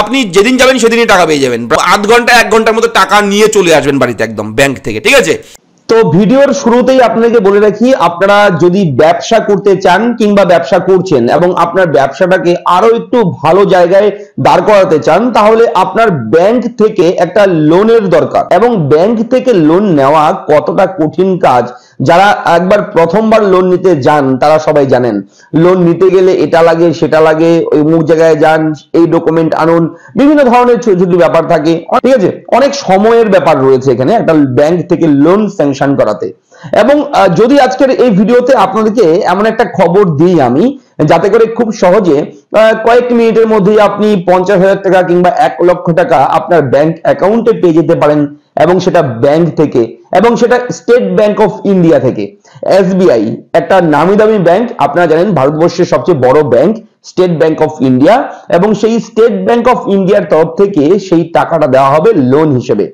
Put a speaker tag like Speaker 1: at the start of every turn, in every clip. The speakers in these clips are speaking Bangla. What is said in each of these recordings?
Speaker 1: আপনি যেদিন যাবেন সেদিনই টাকা পেয়ে যাবেন আধ ঘন্টা এক ঘন্টার মধ্যে টাকা নিয়ে চলে আসবেন বাড়িতে একদম ব্যাংক থেকে ঠিক আছে তো ভিডিওর শুরুতেই আপনাকে বলে রাখি আপনারা যদি ব্যবসা করতে চান কিংবা ব্যবসা করছেন এবং আপনার ব্যবসাটাকে আরো একটু ভালো জায়গায় দাঁড় করাতে চান তাহলে আপনার ব্যাংক থেকে একটা লোনের দরকার এবং ব্যাংক থেকে লোন নেওয়া কতটা কঠিন কাজ যারা একবার প্রথমবার লোন নিতে যান তারা সবাই জানেন লোন নিতে গেলে এটা লাগে সেটা লাগে ওই মুখ জায়গায় যান এই ডকুমেন্ট আনুন বিভিন্ন ধরনের ছোট ছোট ব্যাপার থাকে ঠিক আছে অনেক সময়ের ব্যাপার রয়েছে এখানে একটা ব্যাংক থেকে লোন স্যাংশন করাতে এবং যদি আজকের এই ভিডিওতে আপনাদেরকে এমন একটা খবর দিই আমি যাতে করে খুব সহজে কয়েক মিনিটের মধ্যে আপনি পঞ্চাশ হাজার টাকা কিংবা এক লক্ষ টাকা আপনার ব্যাংক অ্যাকাউন্টে পেয়ে যেতে পারেন এবং সেটা ব্যাংক থেকে এবং সেটা স্টেট ব্যাংক অফ ইন্ডিয়া থেকে এসবিআই একটা নামি দামি ব্যাংক আপনারা জানেন ভারতবর্ষের সবচেয়ে বড় bank State Bank of India এবং সেই স্টেট ব্যাংক অফ ইন্ডিয়ার তরফ থেকে সেই টাকাটা দেওয়া হবে লোন হিসেবে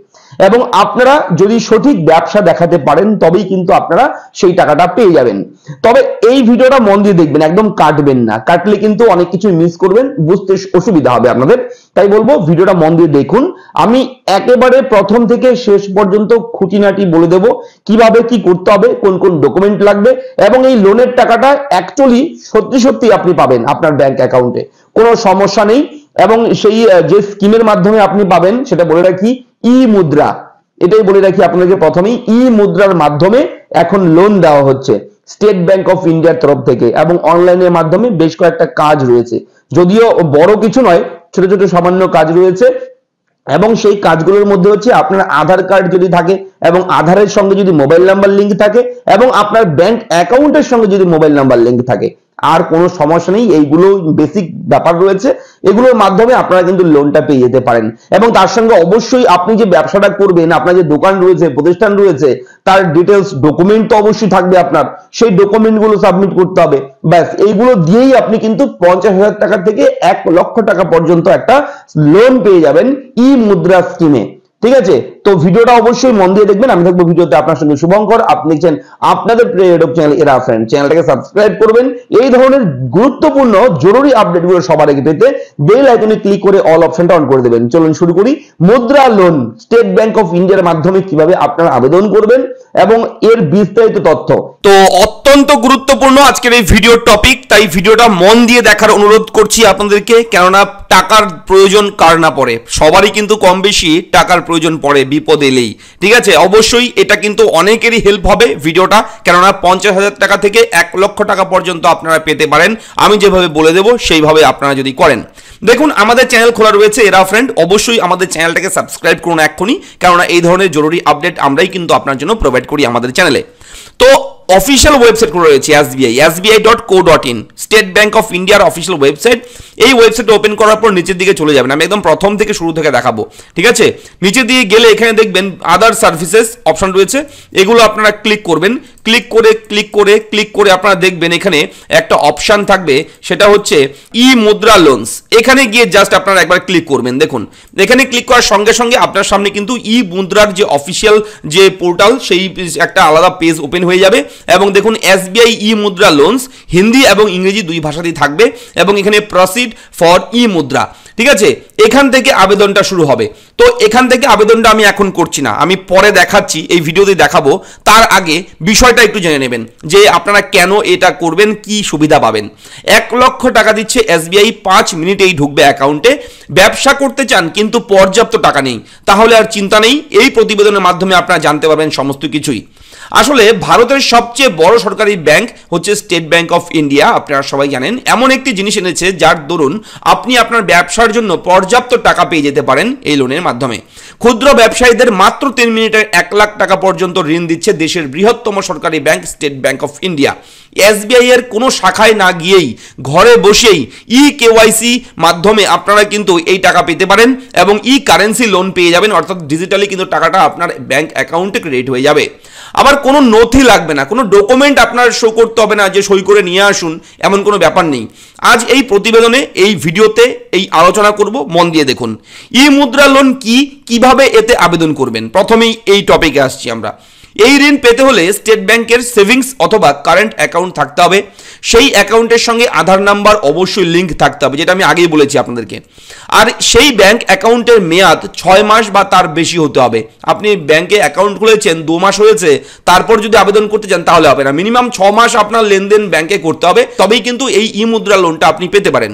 Speaker 1: এবং আপনারা যদি সঠিক ব্যবসা দেখাতে পারেন তবেই কিন্তু আপনারা সেই টাকাটা পেয়ে যাবেন তবে এই ভিডিওটা মন দিয়ে দেখবেন একদম কাটবেন না কাটলে কিন্তু অনেক কিছু মিস করবেন বুঝতে অসুবিধা হবে আপনাদের তাই বলবো ভিডিওটা মন দিয়ে দেখুন আমি একেবারে প্রথম থেকে শেষ পর্যন্ত খুঁটিনাটি বলে দেব কিভাবে কি করতে হবে কোন কোন ডকুমেন্ট লাগবে এবং এই লোনের টাকাটা অ্যাকচুয়ালি সত্যি সত্যি আপনি পাবেন আপনার ব্যাংক অ্যাকাউন্টে কোনো সমস্যা নেই এবং সেই যে স্কিমের মাধ্যমে আপনি পাবেন সেটা বলে রাখি ই মুদ্রা এটাই বলে রাখি আপনাকে প্রথমেই ই মুদ্রার মাধ্যমে এখন লোন দেওয়া হচ্ছে স্টেট ব্যাংক অফ ইন্ডিয়ার তরফ থেকে এবং অনলাইনের মাধ্যমে বেশ কয়েকটা কাজ রয়েছে যদিও বড় কিছু নয় ছোট ছোট সামান্য কাজ রয়েছে এবং সেই কাজগুলোর মধ্যে হচ্ছে আপনার আধার কার্ড যদি থাকে এবং আধারের সঙ্গে যদি মোবাইল নাম্বার লিঙ্ক থাকে এবং আপনার ব্যাংক অ্যাকাউন্টের সঙ্গে যদি মোবাইল নাম্বার লিঙ্ক থাকে আর কোনো সমস্যা নেই এইগুলো বেসিক ব্যাপার রয়েছে এগুলোর মাধ্যমে আপনারা কিন্তু লোনটা পেয়ে যেতে পারেন এবং তার সঙ্গে অবশ্যই আপনি যে ব্যবসাটা করবেন আপনার যে দোকান রয়েছে প্রতিষ্ঠান রয়েছে তার ডিটেলস ডকুমেন্ট তো অবশ্যই থাকবে আপনার সেই ডকুমেন্টগুলো সাবমিট করতে হবে ব্যাস এইগুলো দিয়েই আপনি কিন্তু পঞ্চাশ হাজার টাকা থেকে এক লক্ষ টাকা পর্যন্ত একটা লোন পেয়ে যাবেন ই মুদ্রা স্কিমে ঠিক আছে তো ভিডিওটা অবশ্যই মন দিয়ে দেখবেন আমি থাকবো ভিডিওতে আপনার সঙ্গে শুভঙ্কর আপনি দেখছেন আপনাদের প্রিয় চ্যানেল এরা ফ্রেন্ড চ্যানেলটাকে সাবস্ক্রাইব করবেন এই ধরনের গুরুত্বপূর্ণ জরুরি আপডেটগুলো সবার আগে পেতে বেল আইকনে ক্লিক করে অল অপশনটা অন করে দেবেন চলুন শুরু করি মুদ্রা লোন স্টেট ব্যাংক অফ ইন্ডিয়ার মাধ্যমে কিভাবে আপনারা আবেদন করবেন এবং এর বিস্তারিত তথ্য তো অত্যন্ত গুরুত্বপূর্ণ আজকের এই ভিডিও টপিক তাই ভিডিওটা মন দিয়ে দেখার অনুরোধ করছি আপনাদেরকে কেননা টাকার প্রয়োজন কার না পড়ে সবারই কিন্তু কম বেশি টাকার প্রয়োজন পড়ে বিপদ এলেই ঠিক আছে অবশ্যই এটা কিন্তু অনেকেরই হেল্প হবে ভিডিওটা কেননা পঞ্চাশ হাজার টাকা থেকে এক লক্ষ টাকা পর্যন্ত আপনারা পেতে পারেন আমি যেভাবে বলে দেবো সেইভাবে আপনারা যদি করেন দেখুন আমাদের চ্যানেল খোলা রয়েছে এরা ফ্রেন্ড অবশ্যই আমাদের চ্যানেলটাকে সাবস্ক্রাইব করুন এক্ষুনি কেননা এই ধরনের জরুরি আপডেট আমরাই কিন্তু আপনার জন্য প্রোভাইড করি আমাদের চ্যানেলে তো অফিসিয়াল ওয়েবসাইট করে রয়েছে SBI SBI dot co dot in State Bank of ইন্ডিয়ার অফিসিয়াল ওয়েবসাইট এই ওয়েবসাইট ওপেন করার পর নিচের দিকে চলে যাবেন আমি একদম প্রথম থেকে শুরু থেকে দেখাবো ঠিক আছে নিচের দিকে গেলে এখানে দেখবেন আদার সার্ভিসেস অপশন রয়েছে এগুলো আপনারা ক্লিক করবেন ক্লিক করে ক্লিক করে ক্লিক করে আপনারা দেখবেন এখানে একটা অপশান থাকবে সেটা হচ্ছে ই মুদ্রা লোনস এখানে গিয়ে জাস্ট আপনারা একবার ক্লিক করবেন দেখুন এখানে ক্লিক করার সঙ্গে সঙ্গে আপনার সামনে কিন্তু ই মুদ্রার যে অফিসিয়াল যে পোর্টাল সেই একটা আলাদা পেজ ওপেন হয়ে যাবে এবং দেখুন SBI e e Mudra loans Hindi এবং ইংরেজি দুই ভাষাতেই থাকবে এবং এখানে প্রসিড ফর ই মুদ্রা ঠিক আছে এখান থেকে আবেদনটা শুরু হবে তো এখান থেকে আবেদনটা আমি এখন করছি না আমি পরে দেখাচ্ছি এই ভিডিওতে দেখাবো তার আগে বিষয়টা একটু জেনে নেবেন যে আপনারা কেন এটা করবেন কি সুবিধা পাবেন এক লক্ষ টাকা দিচ্ছে এস বিআই পাঁচ মিনিটেই ঢুকবে অ্যাকাউন্টে ব্যবসা করতে চান কিন্তু পর্যাপ্ত টাকা নেই তাহলে আর চিন্তা নেই এই প্রতিবেদনের মাধ্যমে আপনারা জানতে পারবেন সমস্ত কিছুই আসলে ভারতের সবচেয়ে বড় সরকারি ব্যাংক হচ্ছে স্টেট ব্যাংক অফ ইন্ডিয়া আপনারা সবাই জানেন এমন একটি জিনিস এনেছে যার দরুন আপনি আপনার ব্যবসার জন্য পর্যাপ্ত টাকা পেয়ে যেতে পারেন এই লোনের মাধ্যমে ক্ষুদ্র ব্যবসায়ীদের মাত্র তিন মিনিটের এক লাখ টাকা পর্যন্ত ঋণ দিচ্ছে দেশের বৃহত্তম সরকারি bank State Bank of India SBI এর কোনো শাখায় না গিয়েই ঘরে বসেই ই কেওয়াইসি মাধ্যমে আপনারা কিন্তু এই টাকা পেতে পারেন এবং ই কারেন্সি লোন পেয়ে যাবেন অর্থাৎ ডিজিটালি কিন্তু টাকাটা আপনার ব্যাংক অ্যাকাউন্টে ক্রেডিট হয়ে যাবে আবার কোনো নথি লাগবে না কোনো ডকুমেন্ট আপনার শো করতে হবে না যে সই করে নিয়ে আসুন এমন কোনো ব্যাপার নেই আজ এই প্রতিবেদনে এই ভিডিওতে এই আলোচনা করব মন দিয়ে দেখুন ই মুদ্রা লোন কি কিভাবে এতে আবেদন করবেন প্রথমেই এই টপিকে আসছি আমরা এই ঋণ পেতে হলে স্টেট ব্যাংকের সেভিংস অথবা কারেন্ট অ্যাকাউন্ট থাকতে হবে সেই অ্যাকাউন্টের সঙ্গে আধার নাম্বার অবশ্যই লিঙ্ক থাকতে হবে যেটা আমি আগেই বলেছি আপনাদেরকে আর সেই ব্যাংক অ্যাকাউন্টের মেয়াদ ছয় মাস বা তার বেশি হতে হবে আপনি ব্যাংকে অ্যাকাউন্ট খুলেছেন দু মাস হয়েছে তারপর যদি আবেদন করতে চান তাহলে হবে না মিনিমাম ছ মাস আপনার লেনদেন ব্যাংকে করতে হবে তবেই কিন্তু এই ই মুদ্রা লোনটা আপনি পেতে পারেন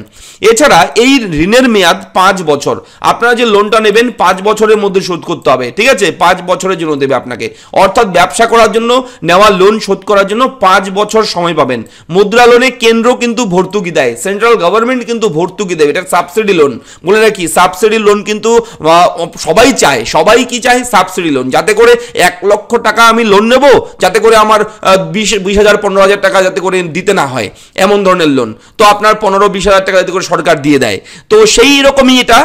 Speaker 1: এছাড়া এই ঋণের মেয়াদ পাঁচ বছর আপনারা যে লোনটা নেবেন পাঁচ বছরের মধ্যে শোধ করতে হবে ঠিক আছে পাঁচ বছরের জন্য দেবে আপনাকে অর্থাৎ অর্থাৎ ব্যবসা করার জন্য নেওয়া লোন শোধ করার জন্য পাঁচ বছর সময় পাবেন মুদ্রা লোনে কেন্দ্র কিন্তু ভর্তুকি দেয় সেন্ট্রাল গভর্নমেন্ট কিন্তু ভর্তুকি দেবে এটা সাবসিডি লোন বলে রাখি সাবসিডি লোন কিন্তু সবাই চায় সবাই কি চায় সাবসিডি লোন যাতে করে এক লক্ষ টাকা আমি লোন নেব যাতে করে আমার বিশ বিশ হাজার পনেরো হাজার টাকা যাতে করে দিতে না হয় এমন ধরনের লোন তো আপনার পনেরো বিশ হাজার টাকা যাতে করে সরকার দিয়ে দেয় তো সেই রকমই এটা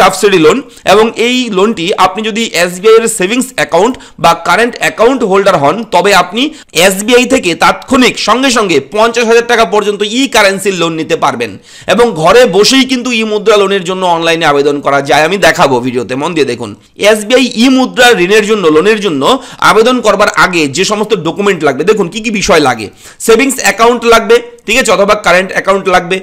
Speaker 1: সাবসিডি লোন এবং এই লোনটি আপনি যদি এসবিআই এর সেভিংস অ্যাকাউন্ট বা কারেন্ট অ্যাকাউন্ট অ্যাকাউন্ট হোল্ডার হন তবে আপনি এসবিআই থেকে তাৎক্ষণিক সঙ্গে সঙ্গে পঞ্চাশ হাজার টাকা পর্যন্ত ই কারেন্সির লোন নিতে পারবেন এবং ঘরে বসেই কিন্তু ই মুদ্রা লোনের জন্য অনলাইনে আবেদন করা যায় আমি দেখাবো ভিডিওতে মন দিয়ে দেখুন এসবিআই ই মুদ্রা ঋণের জন্য লোনের জন্য আবেদন করবার আগে যে সমস্ত ডকুমেন্ট লাগবে দেখুন কি কি বিষয় লাগে সেভিংস অ্যাকাউন্ট লাগবে ঠিক আছে অথবা কারেন্ট অ্যাকাউন্ট লাগবে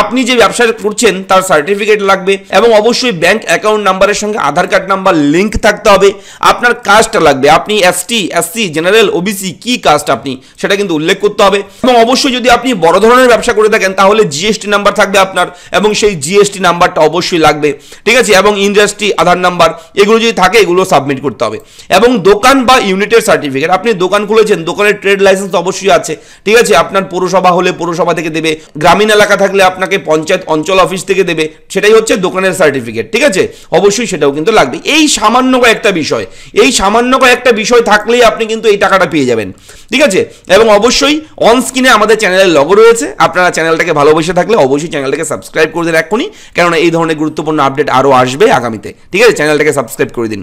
Speaker 1: আপনি যে ব্যবসা করছেন তার সার্টিফিকেট লাগবে এবং অবশ্যই ব্যাংক অ্যাকাউন্ট নাম্বারের সঙ্গে আধার কার্ড নাম্বার লিঙ্ক থাকতে হবে আপনার কাজটা লাগবে আপনি এসটি এসসি জেনারেল ওবিসি কি কাস্ট আপনি সেটা কিন্তু উল্লেখ করতে হবে এবং অবশ্যই যদি আপনি বড় ধরনের ব্যবসা করে থাকেন তাহলে জিএসটি নাম্বার থাকবে আপনার এবং সেই জিএসটি নাম্বারটা অবশ্যই লাগবে ঠিক আছে এবং ইন্ডাস্ট্রি আধার নাম্বার এগুলো যদি থাকে এগুলো সাবমিট করতে হবে এবং দোকান বা ইউনিটের সার্টিফিকেট আপনি দোকান খুলেছেন দোকানের ট্রেড লাইসেন্স অবশ্যই আছে ঠিক আছে আপনার পৌরসভা হলে পৌরসভা থেকে দেবে গ্রামীণ এলাকা থাকলে আপনাকে পঞ্চায়েত অঞ্চল অফিস থেকে দেবে সেটাই হচ্ছে দোকানের সার্টিফিকেট ঠিক আছে অবশ্যই সেটাও কিন্তু লাগবে এই সামান্য কয়েকটা বিষয় এই সামান্য কয়েকটা বিষয় থাকলে আপনি কিন্তু এই টাকাটা পেয়ে যাবেন ঠিক আছে এবং অবশ্যই অন স্ক্রিনে আমাদের চ্যানেলের লগো রয়েছে আপনারা চ্যানেলটাকে ভালোবেসে থাকলে অবশ্যই চ্যানেলটাকে সাবস্ক্রাইব করে দিন এখনই কেননা এই ধরনের গুরুত্বপূর্ণ আপডেট আরও আসবে আগামীতে ঠিক আছে চ্যানেলটাকে সাবস্ক্রাইব করে দিন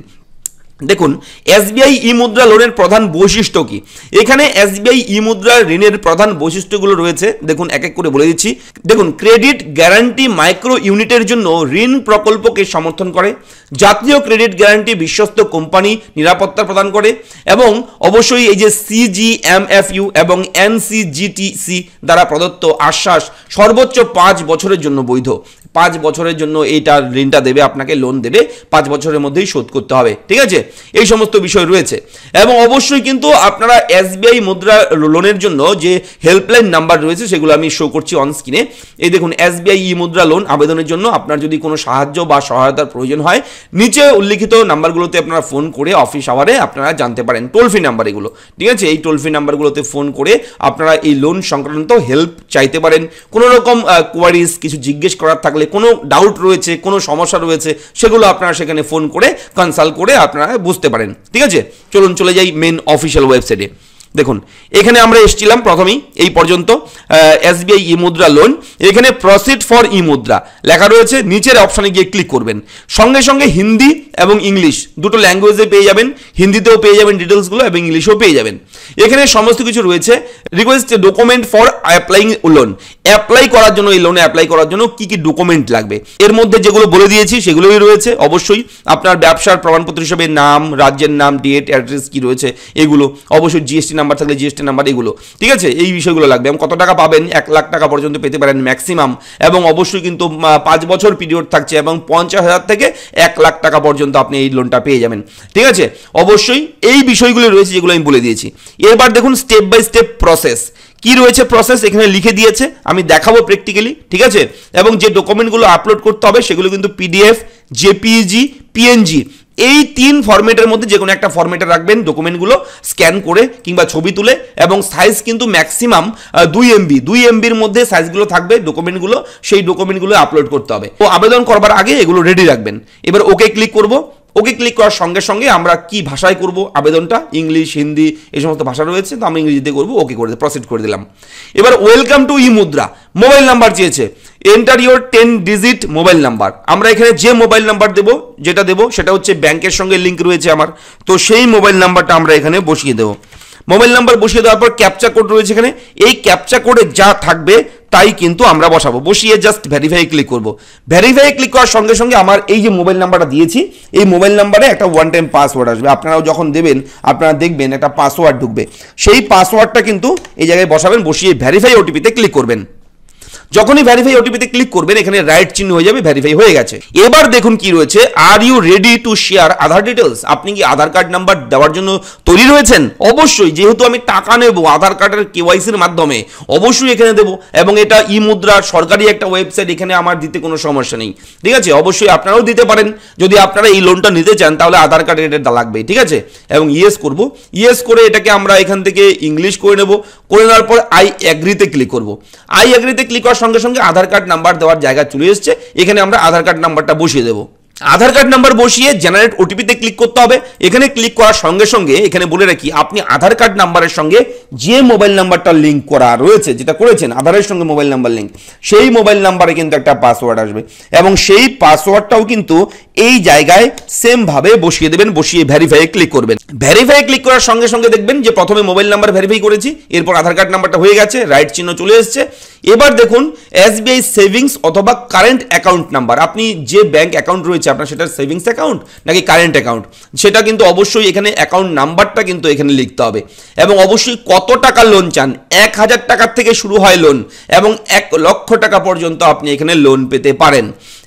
Speaker 1: দেখুন এসবিআই ই মুদ্রা লোনের প্রধান বৈশিষ্ট্য কি এখানে এসবিআই ই মুদ্রা ঋণের প্রধান বৈশিষ্ট্যগুলো রয়েছে দেখুন এক এক করে বলে দিচ্ছি দেখুন ক্রেডিট গ্যারান্টি মাইক্রো ইউনিটের জন্য ঋণ প্রকল্পকে সমর্থন করে জাতীয় ক্রেডিট গ্যারান্টি বিশ্বস্ত কোম্পানি নিরাপত্তা প্রদান করে এবং অবশ্যই এই যে সিজিএমএফইউ এবং এনসিজিটিসি দ্বারা প্রদত্ত আশ্বাস সর্বোচ্চ পাঁচ বছরের জন্য বৈধ পাঁচ বছরের জন্য এইটা ঋণটা দেবে আপনাকে লোন দেবে পাঁচ বছরের মধ্যেই শোধ করতে হবে ঠিক আছে এই সমস্ত বিষয় রয়েছে এবং অবশ্যই কিন্তু আপনারা এসবিআই মুদ্রা লোনের জন্য যে হেল্পলাইন নাম্বার রয়েছে সেগুলো আমি শো করছি অন স্ক্রিনে এই দেখুন এসবিআই ই মুদ্রা লোন আবেদনের জন্য আপনার যদি কোনো সাহায্য বা সহায়তার প্রয়োজন হয় নিচে উল্লিখিত নাম্বারগুলোতে আপনারা ফোন করে অফিস আওয়ারে আপনারা জানতে পারেন টোল ফ্রি নাম্বার এগুলো ঠিক আছে এই টোল ফ্রি নাম্বারগুলোতে ফোন করে আপনারা এই লোন সংক্রান্ত হেল্প চাইতে পারেন কোনো রকম কোয়ারিজ কিছু জিজ্ঞেস করার থাকলে থাকলে কোনো ডাউট রয়েছে কোনো সমস্যা রয়েছে সেগুলো আপনারা সেখানে ফোন করে কনসাল্ট করে আপনারা বুঝতে পারেন ঠিক আছে চলুন চলে যাই মেন অফিসিয়াল ওয়েবসাইটে দেখুন এখানে আমরা এসেছিলাম প্রথমেই এই পর্যন্ত এসবিআই ই মুদ্রা লোন এখানে প্রসিড ফর ই মুদ্রা লেখা রয়েছে নিচের অপশানে গিয়ে ক্লিক করবেন সঙ্গে সঙ্গে হিন্দি এবং ইংলিশ দুটো ল্যাঙ্গুয়েজে পেয়ে যাবেন হিন্দিতেও পেয়ে যাবেন ডিটেলসগুলো এবং ইংলিশেও পেয়ে যাবেন এখানে সমস্ত কিছু রয়েছে request document for applying loan apply করার জন্য এই লোনে অ্যাপ্লাই করার জন্য কি কি ডকুমেন্ট লাগবে এর মধ্যে যেগুলো বলে দিয়েছি সেগুলোই রয়েছে অবশ্যই আপনার ব্যবসার প্রমাণপত্র হিসেবে নাম রাজ্যের নাম ডেট অ্যাড্রেস কি রয়েছে এগুলো অবশ্যই জিএসটি নাম্বার থাকলে জিএসটি নাম্বার এগুলো ঠিক আছে এই বিষয়গুলো লাগবে এবং কত টাকা পাবেন এক লাখ টাকা পর্যন্ত পেতে পারেন ম্যাক্সিমাম এবং অবশ্যই কিন্তু পাঁচ বছর পিরিয়ড থাকছে এবং পঞ্চাশ হাজার থেকে এক লাখ টাকা পর্যন্ত আপনি এই লোনটা পেয়ে যাবেন ঠিক আছে অবশ্যই এই বিষয়গুলো রয়েছে যেগুলো আমি বলে দিয়েছি এবার দেখুন স্টেপ বাই স্টেপ প্রসেস কি রয়েছে প্রসেস এখানে লিখে দিয়েছে আমি দেখাবো প্র্যাকটিক্যালি ঠিক আছে এবং যে ডকুমেন্টগুলো আপলোড করতে হবে সেগুলো কিন্তু পিডিএফ জেপিজি পিএনজি এই তিন ফরম্যাটের মধ্যে যে কোনো একটা ফরম্যাটে রাখবেন ডকুমেন্টগুলো স্ক্যান করে কিংবা ছবি তুলে এবং সাইজ কিন্তু ম্যাক্সিমাম দুই এমবি দুই এমবির মধ্যে সাইজগুলো থাকবে ডকুমেন্টগুলো সেই ডকুমেন্টগুলো আপলোড করতে হবে তো আবেদন করবার আগে এগুলো রেডি রাখবেন এবার ওকে ক্লিক করবো ওকে ক্লিক করার সঙ্গে সঙ্গে আমরা কি ভাষায় করব আবেদনটা ইংলিশ হিন্দি এই সমস্ত ভাষা রয়েছে তো আমরা ইংরেজিতে করবো ওকে করে প্রসিড করে দিলাম এবার welcome to e Mudra mobile number চেয়েছে enter your ten digit mobile number আমরা এখানে যে মোবাইল নাম্বার দেবো যেটা দেবো সেটা হচ্ছে ব্যাংকের সঙ্গে লিঙ্ক রয়েছে আমার তো সেই মোবাইল নাম্বারটা আমরা এখানে বসিয়ে দেবো মোবাইল নাম্বার বসিয়ে দেওয়ার পর ক্যাপচা কোড রয়েছে এখানে এই ক্যাপচা কোডে যা থাকবে তাই কিন্তু আমরা বসাবো বসিয়ে জাস্ট ভ্যারিফাই ক্লিক করব ভ্যারিফাই ক্লিক করার সঙ্গে সঙ্গে আমার এই যে মোবাইল নাম্বারটা দিয়েছি এই মোবাইল নাম্বারে একটা ওয়ান টাইম পাসওয়ার্ড আসবে আপনারাও যখন দেবেন আপনারা দেখবেন একটা পাসওয়ার্ড ঢুকবে সেই পাসওয়ার্ডটা কিন্তু এই জায়গায় বসাবেন বসিয়ে ভ্যারিফাই ওটিপিতে ক্লিক করবেন যখনই ভ্যারিফাই ওটিপিতে ক্লিক করবেন এখানে রাইট চিহ্ন হয়ে যাবে ভ্যারিফাই হয়ে গেছে এবার দেখুন কি রয়েছে are you ready to share Aadhaar details আপনি কি আধার কার্ড নাম্বার দেওয়ার জন্য তৈরি রয়েছেন অবশ্যই যেহেতু আমি টাকা নেব আধার কার্ডের কেওয়াইসির মাধ্যমে অবশ্যই এখানে দেবো এবং এটা ই মুদ্রা সরকারি একটা ওয়েবসাইট এখানে আমার দিতে কোনো সমস্যা নেই ঠিক আছে অবশ্যই আপনারাও দিতে পারেন যদি আপনারা এই লোনটা নিতে চান তাহলে আধার কার্ডের এটা লাগবে ঠিক আছে এবং ইয়েস করব ইয়েস করে এটাকে আমরা এখান থেকে ইংলিশ করে নেব করে নেওয়ার পর আই অ্যাগ্রিতে ক্লিক করব আই অ্যাগ্রিতে ক্লিক করার সঙ্গে সঙ্গে আধার কার্ড নাম্বার দেওয়ার জায়গা চলে এসছে এখানে আমরা আধার কার্ড নাম্বারটা বসিয়ে দেবো আধার কার্ড নাম্বার বসিয়ে জেনারেট ওটিপিতে ক্লিক করতে হবে এখানে ক্লিক করার সঙ্গে সঙ্গে এখানে বলে রাখি আপনি আধার কার্ড নাম্বারের সঙ্গে যে মোবাইল নাম্বারটা লিঙ্ক করা রয়েছে যেটা করেছেন আধারের সঙ্গে মোবাইল নাম্বার লিঙ্ক সেই মোবাইল নাম্বারে কিন্তু একটা পাসওয়ার্ড আসবে এবং সেই পাসওয়ার্ডটাও কিন্তু এই জায়গায় সেমভাবে বসিয়ে দেবেন বসিয়ে ভ্যারিফাই ক্লিক করবেন ভ্যারিফাই ক্লিক করার সঙ্গে সঙ্গে দেখবেন যে প্রথমে মোবাইল নাম্বার ভ্যারিফাই করেছি এরপর আধার কার্ড নাম্বারটা হয়ে গেছে রাইট চিহ্ন চলে এসছে এবার দেখুন এসবিআই সেভিংস অথবা কারেন্ট অ্যাকাউন্ট নাম্বার আপনি যে ব্যাংক অ্যাকাউন্ট রয়েছে হচ্ছে আপনার সেটা সেভিংস অ্যাকাউন্ট নাকি কারেন্ট অ্যাকাউন্ট সেটা কিন্তু অবশ্যই এখানে অ্যাকাউন্ট নাম্বারটা কিন্তু এখানে লিখতে হবে এবং অবশ্যই কত টাকা লোন চান এক হাজার টাকার থেকে শুরু হয় লোন এবং এক লক্ষ টাকা পর্যন্ত আপনি এখানে লোন পেতে পারেন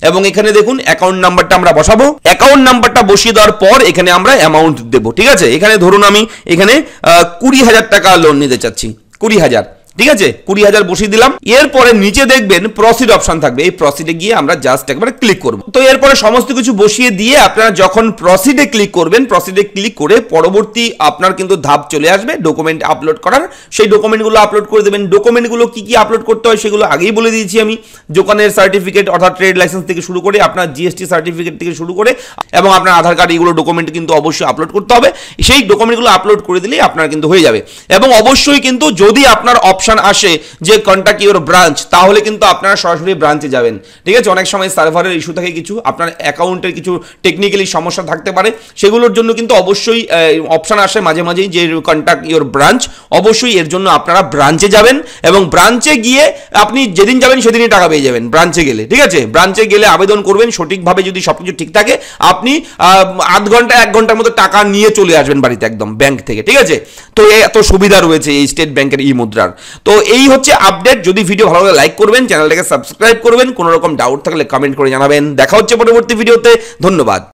Speaker 1: এবং এখানে দেখুন অ্যাকাউন্ট নাম্বারটা আমরা বসাবো অ্যাকাউন্ট নাম্বারটা বসিয়ে দেওয়ার পর এখানে আমরা অ্যামাউন্ট দেবো ঠিক আছে এখানে ধরুন আমি এখানে কুড়ি হাজার টাকা লোন নিতে চাচ্ছি কুড়ি হাজার ঠিক আছে কুড়ি হাজার বসিয়ে দিলাম এরপরে নিচে দেখবেন প্রসিড অপশন থাকবে এই প্রসিডে গিয়ে আমরা জাস্ট একবার ক্লিক করব তো এরপরে সমস্ত কিছু বসিয়ে দিয়ে আপনারা যখন প্রসিডে ক্লিক করবেন প্রসিডে ক্লিক করে পরবর্তী আপনার কিন্তু ধাপ চলে আসবে ডকুমেন্ট আপলোড করার সেই ডকুমেন্টগুলো আপলোড করে দেবেন ডকুমেন্টগুলো কি কি আপলোড করতে হয় সেগুলো আগেই বলে দিয়েছি আমি দোকানের সার্টিফিকেট অর্থাৎ ট্রেড লাইসেন্স থেকে শুরু করে আপনার জিএসটি সার্টিফিকেট থেকে শুরু করে এবং আপনার আধার কার্ড এগুলো ডকুমেন্ট কিন্তু অবশ্যই আপলোড করতে হবে সেই ডকুমেন্টগুলো আপলোড করে দিলেই আপনার কিন্তু হয়ে যাবে এবং অবশ্যই কিন্তু যদি আপনার অপশন অপশান আসে যে কন্ট্যাক্ট ইউর ব্রাঞ্চ তাহলে কিন্তু আপনারা সরাসরি ব্রাঞ্চে যাবেন ঠিক আছে অনেক সময় সার্ভারের ইস্যু থাকে কিছু আপনার অ্যাকাউন্টের কিছু টেকনিক্যালি সমস্যা থাকতে পারে সেগুলোর জন্য কিন্তু অবশ্যই অপশান আসে মাঝে মাঝেই যে কন্ট্যাক্ট ইউর ব্রাঞ্চ অবশ্যই এর জন্য আপনারা ব্রাঞ্চে যাবেন এবং ব্রাঞ্চে গিয়ে আপনি যেদিন যাবেন সেদিনই টাকা পেয়ে যাবেন ব্রাঞ্চে গেলে ঠিক আছে ব্রাঞ্চে গেলে আবেদন করবেন সঠিকভাবে যদি সব কিছু ঠিক থাকে আপনি আধ ঘন্টা এক ঘন্টার মতো টাকা নিয়ে চলে আসবেন বাড়িতে একদম ব্যাংক থেকে ঠিক আছে তো এত সুবিধা রয়েছে এই স্টেট ব্যাংকের ই মুদ্রার তো এই হচ্ছে আপডেট যদি ভিডিও ভালো লাগে লাইক করবেন চ্যানেলটাকে সাবস্ক্রাইব করবেন কোনো রকম ডাউট থাকলে কমেন্ট করে জানাবেন দেখা হচ্ছে পরবর্তী ভিডিওতে ধন্যবাদ